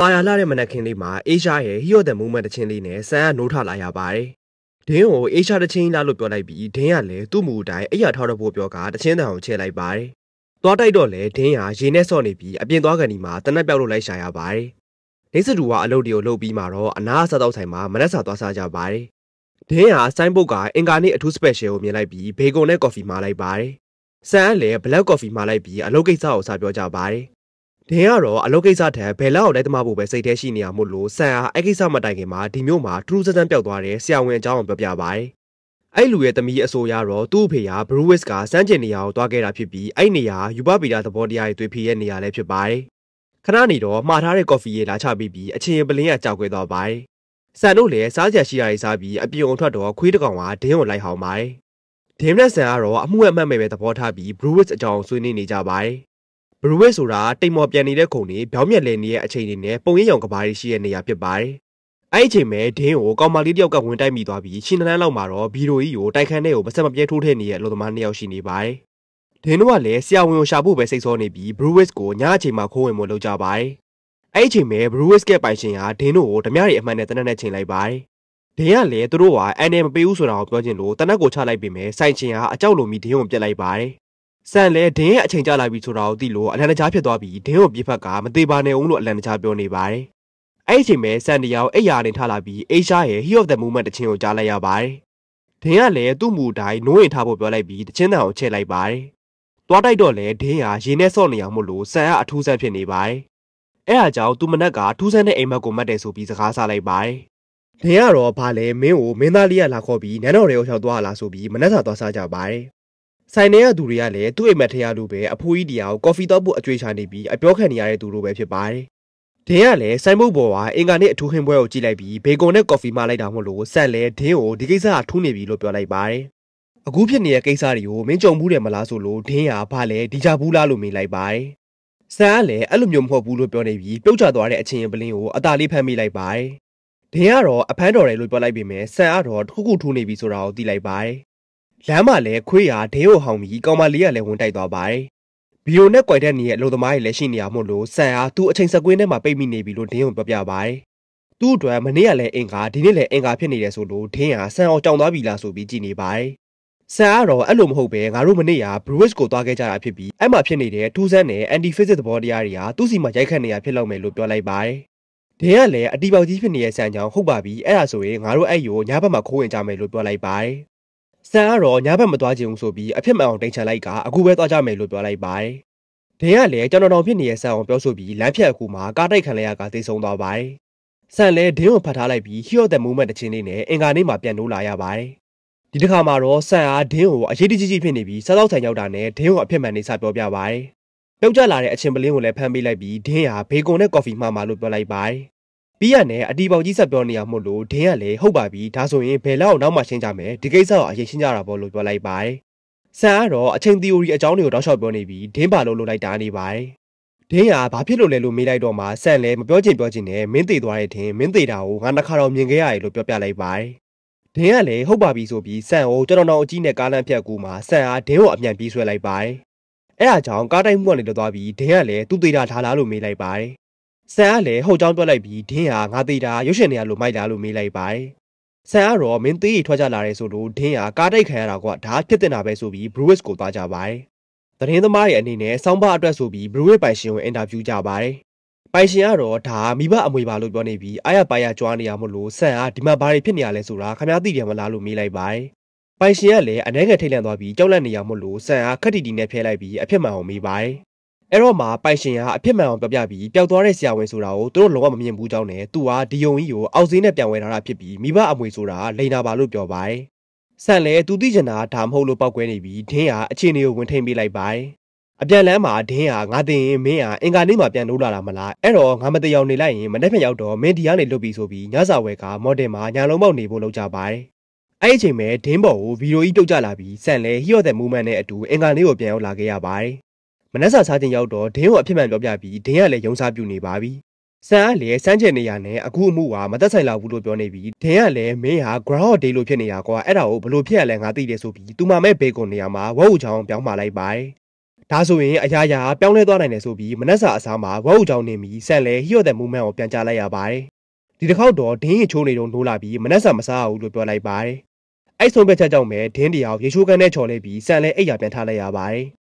ပါရလာတဲ့မနက်ခင်းလေးမှာအေရှာရဲ့ He of the Moment တချင်းလေးနဲ့ဆန်ကနိုးထလာရပါတယ်။ဒင်းကိုအေရှာတချင်းလာလို့ပြောလိုက်ပြီးဒင်းကလည်းသူ့မူတိုင်းအရာထောက်တော့ဖို့ပြောကတချင်းတန်ကိုချဲ့လိုက်ပါတယ်။သွားတိုက်တော့လေဒင်းဟာရေနဲ့ဆော့နေပြီးအပြင်သွားကန်ဒီမှာတနက်ပြောက်လို့လိုက်ရှာရပါတယ်။နေစတူကအလုပ်တွေကိုလုပ်ပြီးမှတော့အနာအစားတောက်ဆိုင်မှာမနက်စာသွားစားကြပါတယ်။ဒင်းဟာဆိုင်းဘုတ်ကအင်ကာနဲ့အထူး special ကိုမြင်လိုက်ပြီးဘေကွန်နဲ့ကော်ဖီမှာလိုက်ပါတယ်။ဆန်ကလည်း black coffee မှာလိုက်ပြီးအလုပ်ကိစ္စကိုစပြောကြပါတယ်။ဒင်းကတော့အလုပ်ကိစ္စထက်ဘယ်လောက်လိုက်တမဖို့ပဲစိတ်ထဲရှိနေရမို့လို့ဆန်အားအဲ့ကိစ္စမတိုင်ခင်မှာဒီမျိုးမှာထူးဆန်းဆန်းပျောက်သွားတဲ့ဆရာဝန်အကြောင်းကိုပြောပြပါတယ်။အဲ့လူရဲ့သမီးအဆိုရတော့သူ့အဖေကဘရူးဝစ်ကစမ်းကျင်နေရအောင်သွားခဲ့တာဖြစ်ပြီးအဲ့နေရာယူပပီတာသဘောတရားတွေတွေ့ဖြစ်ရဲ့နေရာလည်းဖြစ်ပါတယ်။ခဏနေတော့မှားထားတဲ့ကော်ဖီရေလာချပြီးပြီးအချင်းပလင်းကကြောက်ခွေသွားပါတယ်။ဆန်တို့လည်းစားကြရှိရရေးစားပြီးအပြုံထွက်တော့ခွေးတကောင်ကဒင်းကိုလိုက်ဟောင်းပါတယ်။ဒင်းနဲ့ဆန်ကတော့အမှုအမှတ်မဲ့ပဲသဘောထားပြီးဘရူးဝစ်အကြောင်းဆွေးနွေးနေကြပါတယ်။ဘရူဝစ်ဆိုတာတိမ်မော်ပြန်နေတဲ့ခုံတွေဗျောင်းမြက်လည်နေတဲ့အချိန်တွေနဲ့ပုံရိပ်ရောင်ကဘာတွေရှိတဲ့နေရာဖြစ်ပါတယ်။အဲ့ဒီအချိန်မှာဒင်းကိုကောင်မလေးတစ်ယောက်ကဝင်တိုက်မိသွားပြီးရှင်နန်းလောက်မှာတော့ဘီရိုကြီးကိုတိုက်ခန်းထဲကိုမဆက်မပြဲထိုးထည့်နေတဲ့အလုပ်သမားနှစ်ယောက်ရှိနေပါတယ်။ဒင်းတို့ကလည်းဆရာဝန်ကိုရှာဖို့ပဲစိတ်ဆောနေပြီးဘရူဝစ်ကိုညအချိန်မှာခိုးဝင်ဖို့လုပ်ကြပါတယ်။အဲ့ဒီအချိန်မှာဘရူဝစ်ကပိုင်ရှင်ဟာဒင်းတို့ကိုဓမြရီအမှန်နဲ့တနက်နဲ့ချိန်လိုက်ပါတယ်။ဒင်းကလည်းသူတို့ကအန်နေမပေးဘူးဆိုတာကိုပြောချင်လို့တနက်ကိုချလိုက်ပေမဲ့စိုင်ချင်ဟာအကြောက်လိုမိဒင်းကိုပြက်လိုက်ပါတယ်။ဆန်လည်းဒင်းရဲ့အချိန်ကျလာပြီဆိုတာကိုသိလို့အလန်တကြားဖြစ်သွားပြီးဒင်းကိုပြဖက်ကမသေးပါနဲ့အောင်လို့အလန်တကြားပြောနေပါတယ်။အဲ့ဒီအချိန်မှာဆန်တရားကိုအိယာနဲ့ထလာပြီးအေရှာရဲ့ He of the Movement တခြင်းကိုကြားလိုက်ရပါတယ်။ဒင်းကလည်းသူ့မူတိုင်းနိုးရင်ထားဖို့ပြောလိုက်ပြီးတခြင်းတန်ကိုချက်လိုက်ပါတယ်။သွားတိုက်တော့လည်းဒင်းဟာရေနဲ့ဆော့နေအောင်မို့လို့ဆန်ကအထူးဆန်းဖြစ်နေပါတယ်။အဲ့ဒါကြောင့်သူမနက်ကထူးဆန်းတဲ့အိမ်မက်ကိုမတ်တယ်ဆိုပြီးစကားဆလိုက်ပါတယ်။ဒင်းကတော့ဗာလဲမင်းကိုမင်းသားလေးကလာခေါ်ပြီးနန်းတော်တွေကိုရောက်သွားလာဆိုပြီးမနက်စာသွားစားကြပါတယ်။ဆိုင်ထဲကသူတွေကလည်းသူ့အိမ်မက်ထဲရလို့ပဲအဖိုးကြီးတရားကိုကော်ဖီတောက်ဖို့အကြွေးချနေပြီးအပြောခံနေရတဲ့သူတို့ပဲဖြစ်ပါတယ်။ဒင်းကလည်းဆိုင်ဘုတ်ပေါ်ကအင်ကာနဲ့အထူးဟင်းပွဲကိုကြည့်လိုက်ပြီးဘေကွန်နဲ့ကော်ဖီမှလိုက်တာမို့လို့ဆက်လဲဒင်းကိုဒီကိစ္စကထူးနေပြီလို့ပြောလိုက်ပါတယ်။အခုဖြစ်နေတဲ့ကိစ္စတွေကိုမင်းကြုံဘူးတယ်မလားဆိုလို့ဒင်းကဘာလဲဒီကြဘူးလားလို့မေးလိုက်ပါတယ်။ဆန်ကလည်းအဲ့လိုမျိုးမဟုတ်ဘူးလို့ပြောနေပြီးပြုတ်ချသွားတဲ့အချင်းရင်ပလင်းကိုအသာလေးဖမ်းမိလိုက်ပါတယ်။ဒင်းကတော့အဖမ်းတော်တယ်လို့ပြောလိုက်ပေမဲ့ဆန်ကတော့တခုခုထူးနေပြီဆိုတာကိုသိလိုက်ပါတယ်။လမ်းမှာလည်းခွေးဟာဒင်းကိုဟောင်ပြီးကောင်မလေးကလည်းဝင်တိုက်သွားပါတယ်။ဗီယိုနဲ့ကွိုက်တက်နေရဲ့အလုပ်သမားတွေလည်းရှိနေရမို့လို့ဆန်ဟာသူ့အချိန်ဆက်ကွင်းထဲမှာပိတ်မိနေပြီလို့ဒင်းကိုပြောပြပါတယ်။သူ့အတွက်မနေ့ကလည်းအင်ကာဒီနေ့လည်းအင်ကာဖြစ်နေတယ်ဆိုလို့ဒင်းဟာဆန်အောင်ကြောင်သွားပြီလားဆိုပြီးကြည်နေပါတယ်။ဆန်ကတော့အဲ့လိုမဟုတ်ပဲငါတို့မနေ့က Bruce ကိုသွားခဲ့ကြတာဖြစ်ပြီးအဲ့မှာဖြစ်နေတဲ့ထူးဆန်းတဲ့ anti physics သဘောတရားတွေဟာသူ့စီမှာရိုက်ခတ်နေရဖြစ်လောက်မယ်လို့ပြောလိုက်ပါတယ်။ဒင်းကလည်းအတီပေါက်ကြီးဖြစ်နေတဲ့ဆန်ကြောင်ဟုတ်ပါပြီအဲ့ဒါဆိုရင်ငါတို့အဲ့ရိုညဘက်မှာခိုးဝင်ကြမယ်လို့ပြောလိုက်ပါတယ်။ဆန်ကတော့ညဘက်မသွားချင်ဘူးဆိုပြီးအဖြစ်မှန်အောင်တိန်ချန်လိုက်ကအခုပဲသွားကြမယ်လို့ပြောလိုက်ပါတယ်။ဒင်းကလည်းကျွန်တော်တော်ဖြစ်နေတဲ့ဆန်အောင်ပြောဆိုပြီးလမ်းဖြတ်အကူမှာကားတိုက်ခံလိုက်ရကသေဆုံးသွားပါတယ်။ဆန်လည်းဒင်းကိုဖတ်ထားလိုက်ပြီး Hero the Movement တစ်ချင်းလေးနဲ့အင်ကာနေမှာပြန်နိုးလာရပါတယ်။ဒီတစ်ခါမှာတော့ဆန်အားဒင်းကိုအရေးတကြီးကြီးဖြစ်နေပြီးစားသောက်ဆိုင်ရောက်တာနဲ့ဒင်းကိုအဖြစ်မှန်နေစပြောပြပါတယ်။ပျောက်ကျလာတဲ့အချင်းပလင်းကိုလည်းဖမ်းပေးလိုက်ပြီးဒင်းဟာဘေကွန်နဲ့ကော်ဖီမှမှာလို့ပြောလိုက်ပါတယ်။ပြီးရနဲ့အတီပေါက်ကြီးဆက်ပြောနေရမို့လို့ဒင်းကလည်းဟုတ်ပါပြီဒါဆိုရင်ဘယ်လောက်နောက်မှရှင်းကြမယ်ဒီကိစ္စကအရင်ရှင်းကြတာပေါ့လို့ပြောလိုက်ပါတယ်ဆန်ကတော့အချိန် theory အကြောင်းတွေကိုတောက်လျှောက်ပြောနေပြီးဒင်းပါလို့လုပ်လိုက်တာနေပါတယ်ဒင်းကဘာဖြစ်လို့လဲလို့မေးလိုက်တော့မှဆန်လည်းမပြောချင်ပြောချင်နဲ့မင်းသေးသွားတဲ့ဒင်းမင်းသေးတာကိုငါတစ်ခါတော့မြင်ခဲ့ရတယ်လို့ပြောပြလိုက်ပါတယ်ဒင်းကလည်းဟုတ်ပါပြီဆိုပြီးဆန်ကိုကျွန်တော်တော်အကြီးနဲ့ကားလမ်းဖြတ်ကူမှာဆန်အားဒင်းကိုအမြန်ပြေးဆွဲလိုက်ပါတယ်အဲအားကြောင့်ကားတိုက်မှုကနေလွတ်သွားပြီးဒင်းကလည်းသူ့သေးတာထားလားလို့မေးလိုက်ပါတယ်ဆန်ကလည်းဟုတ်ကြောင်းတွက်လိုက်ပြီးဒင်းဟာငါသေးတာရုပ်ရှင်နေရလို့မိုက်လာလို့မေးလိုက်ပါတယ်ဆန်ကတော့မင်းသေးရထွက်ကြလာတယ်ဆိုလို့ဒင်းဟာကားတိုက်ခံရတာကဒါဖြစ်တင်တာပဲဆိုပြီး Brewis ကိုသွားကြပါတယ်သတင်းသမားရဲ့အနေနဲ့စောင်းပါအတွက်ဆိုပြီး Brewis ပိုင်ရှင်ကိုအင်တာဗျူးကြပါတယ်ပိုင်ရှင်ကတော့ဒါမိဘအမွေပါလို့ပြောနေပြီးအာရပါရကြွားနေရမလို့ဆန်ကဒီမှာဘာတွေဖြစ်နေရလဲဆိုတာခင်ဗျားသိတယ်မလားလို့မေးလိုက်ပါတယ်ပိုင်ရှင်ကလည်းအနှဲငယ်ထိတ်လန့်သွားပြီးကြောက်လန့်နေရမလို့ဆန်အားခက်တီတီနဲ့ဖျဲလိုက်ပြီးအဖြစ်မှန်အောင်မေးပါတယ်အဲ့တော့မှပိုင်ရှင်ကအဖြစ်မှန်အောင်ပြောပြပြီးပျောက်သွားတဲ့ဆရာဝန်ဆိုတာကိုသူတို့လုံးဝမမြင်ဘူးကြောင်းနဲ့သူကဒီယုံကြီးကိုအောက်ဈေးနဲ့ပြန်ဝယ်ထားတာဖြစ်ပြီးမိဘအမွေဆိုတာလိန်နာပါလို့ပြောပါတယ်။ဆန်လည်းသူသိချင်တာဒါမဟုတ်လို့ပောက်ကွဲနေပြီးဒင်းဟာအခြေအနေကိုဝင်ထိန်ပေးလိုက်ပါတယ်။အပြန်လမ်းမှာဒင်းဟာငါတင်ရင်မင်းဟာအင်ကာနေ့မှာပြန်လို့လာတာမလားအဲ့တော့ငါမတရားနေလိုက်ရင်မနေ့ပြန်ရောက်တော့မင်းဒီကနေလွတ်ပြီးဆိုပြီးညစာဝယ်ကမော်ဒယ်မှာညာလုံးပေါက်နေဖို့လုပ်ကြပါတယ်။အဲ့ဒီအချိန်မှာဒင်းဘော်ကိုဗီဒီယိုကြီးပြုတ်ကျလာပြီးဆန်လည်း Hero the Movement နဲ့အတူအင်္ဂါလေးကိုပြန်ရောက်လာခဲ့ရပါတယ်မနက်စာစားချိန်ရောက်တော့ဒင်းကိုအဖြစ်မှန်ပြောပြပြီးဒင်းကလည်းရုံစားပြူနေပါပြီ။ဆန်ကလည်းစမ်းချက်နေရနဲ့အခုအမှုကမသက်ဆိုင်လာဘူးလို့ပြောနေပြီးဒင်းကလည်းမင်းဟာ ground day လို့ဖြစ်နေတာကွာအဲ့ဒါကိုဘလို့ဖြစ်ရလဲငါသိတယ်ဆိုပြီးသူမမဲ့ဘေကွန်နေရာမှာဝက်ဟူချောင်းပြောင်းမာလိုက်ပါတယ်။ဒါဆိုရင်အရာရာပြောင်းလဲသွားနိုင်တယ်ဆိုပြီးမနက်စာအစားမှာဝက်ဟူချောင်းနေပြီးဆန်လည်း hero the movement ကိုပြန်ချလိုက်ရပါတယ်။ဒီတစ်ခေါက်တော့ဒင်းရဲ့ချိုးနေတော့နိုးလာပြီးမနက်စာမစားဘူးလို့ပြောလိုက်ပါတယ်။အဲ့ဆုံးဖြတ်ချက်ကြောင့်ပဲဒင်းတရားရေချိုးကန်နဲ့ချော်လဲပြီးဆန်လည်းအိပ်ယာပြန်ထားလိုက်ရပါတယ်။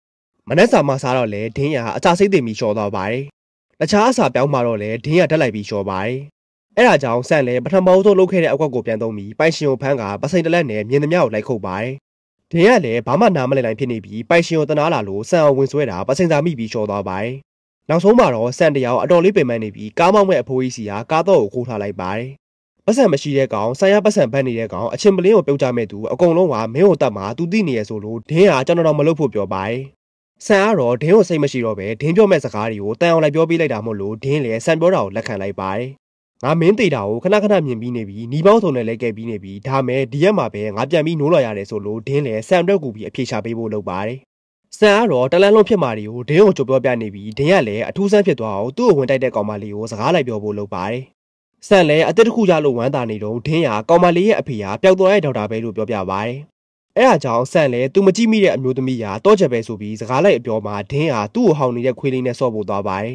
မနက်စာမှစားတော့လဲဒင်းရအချစိတ်သိမ်ပြီးလျှော်သွားပါတယ်။တခြားအစာပြောင်းမှတော့လဲဒင်းရတက်လိုက်ပြီးလျှော်ပါတယ်။အဲ့ဒါကြောင့်ဆန့်လဲပထမဆုံးလုတ်ခဲ့တဲ့အကွက်ကိုပြန်သုံးပြီးပိုင်ရှင်ကိုဖမ်းကပစိန်တလက်နဲ့မြင်သမျှကိုလိုက်ခုတ်ပါတယ်။ဒင်းရလည်းဘာမှနားမလည်နိုင်ဖြစ်နေပြီးပိုင်ရှင်ကိုတနာလာလို့ဆန့်အောင်ဝင်ဆွဲတာပစိန်စာမိပြီးလျှော်သွားပါတယ်။နောက်ဆုံးမှာတော့ဆန့်တရားအတော်လေးပင်ပန်းနေပြီးကားမောက်မဲ့အဖိုးကြီးစီကကားတော့ကိုခိုးထားလိုက်ပါတယ်။ပတ်စံမရှိတဲ့ကောင်ဆရာပတ်စံဖတ်နေတဲ့ကောင်အချင်းပလင်းကိုပြုတ်ကြမဲ့သူအကုန်လုံးကမင်းကိုတတ်မှာသူသိနေရဆိုလို့ဒင်းဟာကျွန်တော်တော့မလုပ်ဖို့ပြောပါတယ်ဆန်ကတော့ဒင်းကိုစိတ်မရှိတော့ပဲဒင်းပြောမဲ့စကားတွေကိုတန်အောင်လိုက်ပြောပေးလိုက်တာမို့လို့ဒင်းလည်းဆန်ပြောတာကိုလက်ခံလိုက်ပါတယ်ငါမင်းသေးတာကိုခဏခဏမြင်ပြီးနေပြီညီပေါင်းစုံနဲ့လဲခဲ့ပြီးနေပြီဒါမဲ့ဒီရက်မှာပဲငါပြန်ပြီးနိုးလာရတယ်ဆိုလို့ဒင်းလည်းဆန်အတွက်ကူပြီးအပြေရှာပေးဖို့လုပ်ပါတယ်ဆန်ကတော့တလန်လုံးဖြစ်မာတွေကိုဒင်းကိုကြိုပြောပြနေပြီးဒင်းကလည်းအထူးဆန်းဖြစ်သွားအောင်သူ့ကိုဝင်တိုက်တဲ့ကောင်မလေးကိုစကားလိုက်ပြောဖို့လုပ်ပါတယ်ဆန်လည်းအသက်တစ်ခုရလို့ဝမ်းသာနေတော့ဒင်းကကောင်မလေးရဲ့အဖေကပျောက်သွားတဲ့ဒေါက်တာပဲလို့ပြောပြပါတယ်အဲ့ဒါကြောင့်ဆန့်လည်းသူမကြည့်မိတဲ့အမျိုးသမီးရာတော့ချက်ပဲဆိုပြီးစကားလိုက်အပြောမှာဒင်းဟာသူ့ကိုဟောင်းနေတဲ့ခွေးလေးနဲ့ဆော့ဖို့သွားပါတယ်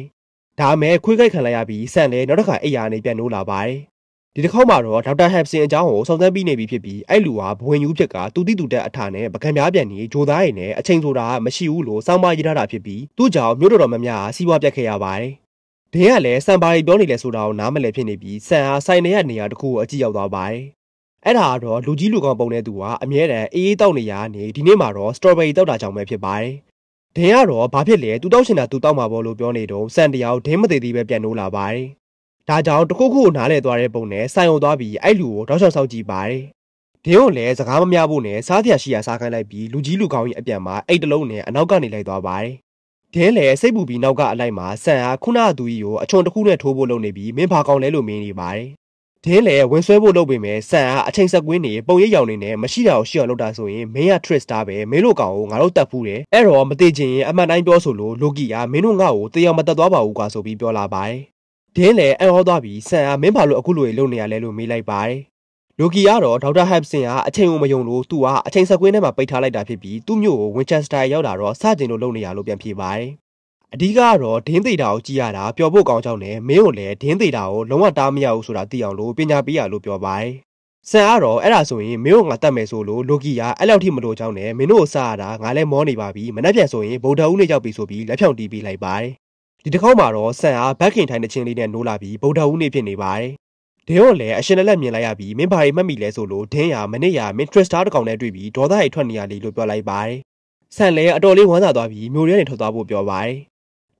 ။ဒါမဲ့ခွေးကြိုက်ခံလိုက်ရပြီးဆန့်လည်းနောက်တစ်ခါအိယာနေပြန်နိုးလာပါတယ်။ဒီတစ်ခေါက်မှာတော့ဒေါက်တာဟမ်ဆင်အကြောင်းကိုစုံစမ်းပြီးနေပြီဖြစ်ပြီးအဲ့လူဟာဘဝင်ယူဖြစ်ကသူတိတူတက်အထာနဲ့ပကံပြားပြန်ကြီးဂျိုသားရည်နဲ့အချိန်ဆိုတာမရှိဘူးလို့စောင်းပါရေးထားတာဖြစ်ပြီးသူ့ကြောင့်မြို့တော်တော်များများစီးပွားပြတ်ခဲ့ရပါတယ်။ဒင်းကလည်းဆန်ပါရီပြောနေလဲဆိုတာကိုနားမလည်ဖြစ်နေပြီးဆန်ဟာဆိုင်နေရနေရာတစ်ခုအကြည့်ရောက်သွားပါတယ်။အဲ့ဒါကတော့လူကြီးလူကောင်ပုံတဲ့သူကအမြဲတမ်းအေးအေးတောက်နေရနေဒီနေ့မှာတော့စတော်ဘယ်ရီတောက်တာကြောင့်ပဲဖြစ်ပါတယ်။ဒင်းကတော့ဘာဖြစ်လဲသူတောက်ချင်တာသူတောက်မှာပေါ့လို့ပြောနေတော့စံတရားကိုဒင်းမသေးသေးပဲပြန်နိုးလာပါတယ်။ဒါကြောင့်တခုခုကိုနားလဲသွားတဲ့ပုံနဲ့ဆိုင်ုံသွားပြီးအဲ့လူကိုတောက်ချောက်ဆောက်ကြည့်ပါတယ်။ဒင်းကလည်းစကားမများဖို့နဲ့စားသရရှိရစားခိုင်းလိုက်ပြီးလူကြီးလူကောင်ရဲ့အပြန်မှာအိတ်တလုံးနဲ့အနောက်ကနေလိုက်သွားပါတယ်။ဒင်းလည်းစိတ်ပူပြီးနောက်ကအလိုက်မှာဆန်အားခုနကသူကြီးကိုအချုံတစ်ခုနဲ့ထိုးဖို့လုပ်နေပြီးမင်းဘာကောင်လဲလို့မင်းနေပါတယ်။ဒင်းလည်းဝင်ဆွဲဖို့လုပ်ပေမဲ့ဆန်အားအချိန်ဆက်ကွင်းနေပုံရိပ်ရောင်နေနဲ့မရှိတာကိုရှိအောင်လုပ်တာဆိုရင်မင်းက trick star ပဲမင်းတို့ကောင်ကိုငါတို့တတ်ဖူးတယ်အဲ့တော့မသိချင်ရင်အမှန်တိုင်းပြောဆိုလို့လိုကီယာမင်းတို့ငါ့ကိုတရားမတတ်သွားပါဘူးကွာဆိုပြီးပြောလာပါတယ်ဒင်းလည်းအံ့ဩသွားပြီးဆန်အားမင်းဘာလို့အခုလိုလုပ်နေရလဲလို့မေးလိုက်ပါတယ်လိုကီကတော့ဒေါက်တာဟပ်ဆင်ကအချိန်ကိုမယုံလို့သူကအချိန်ဆက်ကွင်းထဲမှာပိတ်ထားလိုက်တာဖြစ်ပြီးသူ့မြို့ကိုဝင်ချက်စတာရောက်လာတော့စတင်လို့လုပ်နေရလို့ပြန်ဖြေပါတယ်အဓိကတော့ဒင်းသေးတာကိုကြည့်ရတာပျော်ဖို့ကောင်းကြောင်းနဲ့မင်းကိုလည်းဒင်းသေးတာကိုလုံးဝတားမရဘူးဆိုတာသိအောင်လို့ပညာပေးရလို့ပြောပါတယ်ဆန်ကတော့အဲ့ဒါဆိုရင်မင်းတို့ငါတတ်မယ်ဆိုလို့လိုကီယာအဲ့လောက်ထိမလိုကြောင်းနဲ့မင်းတို့စားရတာငါလည်းမောနေပါပြီမနှက်ပြန်ဆိုရင်ဗုဒ္ဓဦးနေရောက်ပြီဆိုပြီးလက်ဖြောင်တီးပေးလိုက်ပါတယ်ဒီတစ်ခေါက်မှာတော့ဆန်အားဘက်ကင်ထိုင်းတဲ့ချင်းလေးနဲ့နိုးလာပြီးဗုဒ္ဓဦးနေဖြစ်နေပါတယ်ဒင်းကိုလည်းအရှင်လက်မြင်လိုက်ရပြီးမင်းဘာတွေမှတ်မိလဲဆိုလို့ဒင်းယာမနစ်ယာမင်းထရစ်စတာတကောင်နဲ့တွေ့ပြီးဒေါသရိုက်ထွက်နေရလေလို့ပြောလိုက်ပါတယ်ဆန်လည်းအတော်လေးဝမ်းသာသွားပြီးမျိုးရဲနဲ့ထွက်သွားဖို့ပြောပါတယ်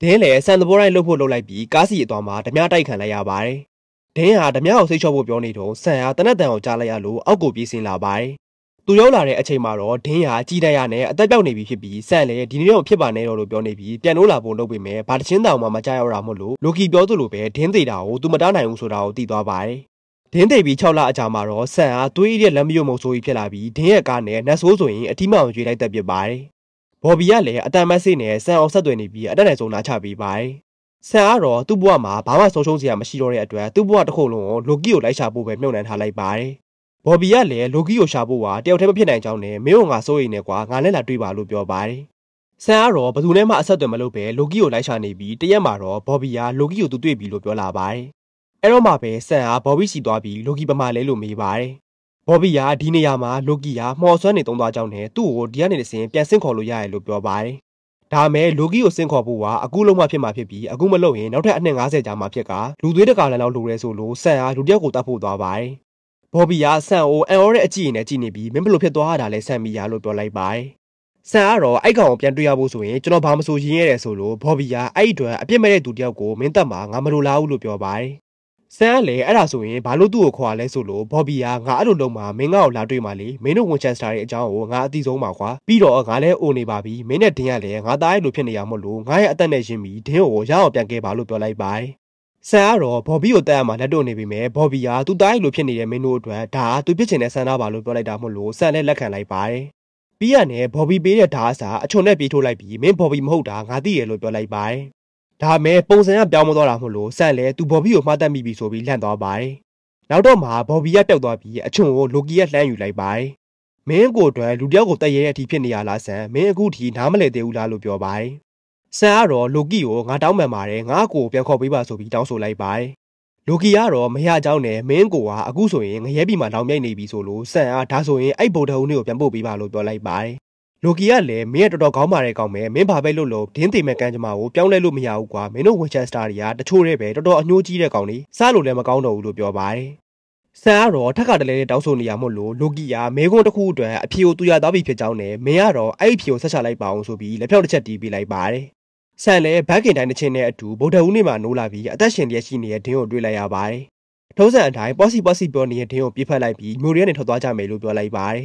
ဒင်းလည်းစံသဘောတိုင်းလှုပ်ဖို့လှုပ်လိုက်ပြီးကားစီအသွားမှာဓမြတိုက်ခံလိုက်ရပါတယ်။ဒင်းဟာဓမြအောင်စိတ်ချော့ဖို့ပြောနေတော့ဆန်ဟာတနက်တန်အောင်ကြားလိုက်ရလို့အောက်ကိုပြေးဆင်းလာပါတယ်။သူရောက်လာတဲ့အချိန်မှာတော့ဒင်းဟာကြီးတိုက်ရနဲ့အသက်ပြောက်နေပြီဖြစ်ပြီးဆန်လည်းဒီနေ့တော့ဖြစ်ပါနဲ့တော့လို့ပြောနေပြီးပြန်လို့လာဖို့လုပ်ပေမဲ့ဘာတချင်းတောင်မှမကြောက်ရတာမို့လို့လိုကီပြောသလိုပဲဒင်းသေးတာကိုသူမတားနိုင်ဘူးဆိုတာကိုသိသွားပါတယ်။ဒင်းသိပ်ပြီး6လအကြာမှာတော့ဆန်အားသွေးရည်လက်မယုံမဆိုးကြီးဖြစ်လာပြီးဒင်းရဲ့ကားနဲ့နတ်ဆိုးဆိုရင်အတိမအောင်ရွေးလိုက်တတ်ဖြစ်ပါတယ်ဘော်ဘီကလည်းအတန်မဆိတ်နဲ့ဆန်အောင်ဆက်သွယ်နေပြီးအတက်နဲ့ဆုံးနာချပေးပါတယ်။ဆန်ကတော့သူ့ဘဝမှာဘာမှဆုံးရှုံးစရာမရှိတော့တဲ့အတွက်သူ့ဘဝတစ်ခုလုံးကိုလိုကီကိုလိုက်ရှာဖို့ပဲမြုံနှံထားလိုက်ပါတယ်။ဘော်ဘီကလည်းလိုကီကိုရှာဖို့ကတယောက်တည်းမဖြစ်နိုင်ကြောင်းနဲ့မင်းတို့ငါစိုးရိမ်နေကွာငါနဲ့လာတွေ့ပါလို့ပြောပါတယ်။ဆန်ကတော့ဘယ်သူနဲ့မှအဆက်အသွယ်မလုပ်ဘဲလိုကီကိုလိုက်ရှာနေပြီးတရက်မှာတော့ဘော်ဘီကလိုကီကိုသူတွေ့ပြီလို့ပြောလာပါတယ်။အဲတော့မှပဲဆန်ကဘော်ဘီစီသွားပြီးလိုကီပမာလဲလို့မေးပါတယ်။ဘော်ဘီယာဒီနေရာမှာလိုကီယာမှော်ဆွမ်းနေတုံးသွားကြောင်းနဲ့သူ့ကိုဒီကနေတစ်စင်ပြန်ဆင့်ခေါ်လို့ရတယ်လို့ပြောပါတယ်။ဒါမဲ့လိုကီကိုဆင့်ခေါ်ဖို့ကအခုလုံးမှဖြစ်မှာဖြစ်ပြီးအခုမလုပ်ရင်နောက်ထပ်အနှစ်90ကြာမှဖြစ်ကလူသွေးတကာလည်းလောက်လိုရဲဆိုလို့ဆန်အားလူတစ်ယောက်ကိုတတ်ဖို့သွားပါတယ်။ဘော်ဘီယာဆန်အိုအန်အော်ရဲ့အကြည့်ရင်လည်းကြည့်နေပြီးမင်းဘလို့ဖြစ်သွားတာလဲဆန်မီယာလို့ပြောလိုက်ပါတယ်။ဆန်ကတော့အိုက်ကောင်ကိုပြန်တွေ့ရဖို့ဆိုရင်ကျွန်တော်ဘာမဆိုရင်ရတယ်ဆိုလို့ဘော်ဘီယာအဲ့ဒီအတွက်အပြစ်မဲ့တဲ့သူတယောက်ကိုမင်းတက်မှာငါမလိုလားဘူးလို့ပြောပါတယ်။ဆန်ကလည်းအဲ့ဒါဆိုရင်ဘာလို့သူ့ကိုခေါ်ရလဲဆိုလို့ဘော်ဘီကငါအဲ့လိုလုပ်မှာမင်းငါ့ကိုလာတွေ့မှလေမင်းတို့ဝင်ချက်စတာရဲ့အကြောင်းကိုငါအသိဆုံးပါကွာပြီးတော့ငါလည်းအိုနေပါပြီမင်းနဲ့ဒင်းကလည်းငါသားရဲ့လိုဖြစ်နေရမို့လို့ငါရဲ့အသက်နဲ့ရှင်ပြီးဒင်းကိုရအောင်ပြန်ခဲ့ပါလို့ပြောလိုက်ပါတယ်ဆန်ကတော့ဘော်ဘီကိုတတ်ရမှာလက်တော့နေပြီမဲ့ဘော်ဘီကသူ့သားရဲ့လိုဖြစ်နေတဲ့မင်းတို့အတွက်ဒါကသူပြစ်ချင်တဲ့ဆန္ဒပါလို့ပြောလိုက်တာမို့လို့ဆန်လည်းလက်ခံလိုက်ပါတယ်ပြီးရနဲ့ဘော်ဘီပေးတဲ့ဓာတ်အစားအချုံနဲ့ပြေးထိုးလိုက်ပြီးမင်းဘော်ဘီမဟုတ်တာငါသိရလို့ပြောလိုက်ပါတယ်ဒါမဲ့ပုံစံကပြောင်းမသွားတာမို့လို့ဆန်လည်းသူဘော်ဘီကိုမှားတတ်မိပြီဆိုပြီးလန့်သွားပါတယ်နောက်တော့မှဘော်ဘီကပျောက်သွားပြီးအချွန်ကိုလိုကီကလှမ်းယူလိုက်ပါတယ်မင်းကိုအတွက်လူတယောက်ကိုတည့်ရဲတဲ့အထိဖြစ်နေရလားဆန်မင်းအခုထိနားမလည်သေးဘူးလားလို့ပြောပါတယ်ဆန်ကတော့လိုကီကိုငါတောင်းပန်ပါတယ်ငါ့ကိုပြန်ခေါ်ပေးပါဆိုပြီးတောင်းဆိုလိုက်ပါတယ်လိုကီကတော့မရเจ้าနဲ့မင်းကိုကအခုဆိုရင်ငရဲပြီမှာလောင်မြိုက်နေပြီဆိုလို့ဆန်အားဒါဆိုရင်အဲ့ဗုဒ္ဓဟူးနေ့ကိုပြန်ပို့ပေးပါလို့ပြောလိုက်ပါတယ်လိုကီကလည်းမင်းရဲ့တော်တော်ကောင်းပါတဲ့ကောင်ပဲမင်းဘာပဲလို့လို့ဒင်းသိမဲ့ကန်းကြမှာကိုပြောင်းလဲလို့မရဘူးကွာမင်းတို့ဝင်ချက်စတာတွေကတချို့တည်းပဲတော်တော်အညှိုးကြီးတဲ့ကောင်တွေစားလို့လည်းမကောင်းတော့ဘူးလို့ပြောပါတယ်ဆန်ကတော့ထက်ကတလဲတောင်းဆိုနေရမို့လို့လိုကီယာမဲခွန်းတစ်ခုအတွက်အဖြေကိုသူရသွားပြီဖြစ်ကြောင်းနဲ့မင်းကတော့အဲ့အဖြေကိုဆက်ချလိုက်ပါအောင်ဆိုပြီးလက်ဖြောက်တစ်ချက်တီးပေးလိုက်ပါတယ်ဆန်လည်းဘက်ကင်တိုင်းတစ်ချင်းနဲ့အတူဗုဒ္ဓဦးနေမှာနိုးလာပြီးအသက်ရှင်တရရှိနေတဲ့ဒင်းကိုတွေ့လိုက်ရပါတယ်ထုံးစံအတိုင်းပေါ့စီပေါ့စီပြောနေတဲ့ဒင်းကိုပြစ်ဖက်လိုက်ပြီးမျိုးရဲနဲ့ထွက်သွားကြမယ်လို့ပြောလိုက်ပါတယ်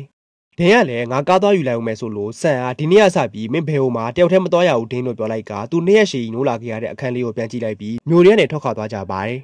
ဒင်းကလည်းငါကားသွားယူလိုက်အောင်မယ်ဆိုလို့ဆန်အားဒီနေ့ကစပြီးမင်းဘယ်ဟိုမှာတယောက်တည်းမသွားရဘူးဒင်းလို့ပြောလိုက်ကသူနှစ်ရက်ရှည်နိုးလာခဲ့ရတဲ့အခန်းလေးကိုပြန်ကြည့်လိုက်ပြီးမျိုးရဲနဲ့ထွက်ခွာသွားကြပါတယ်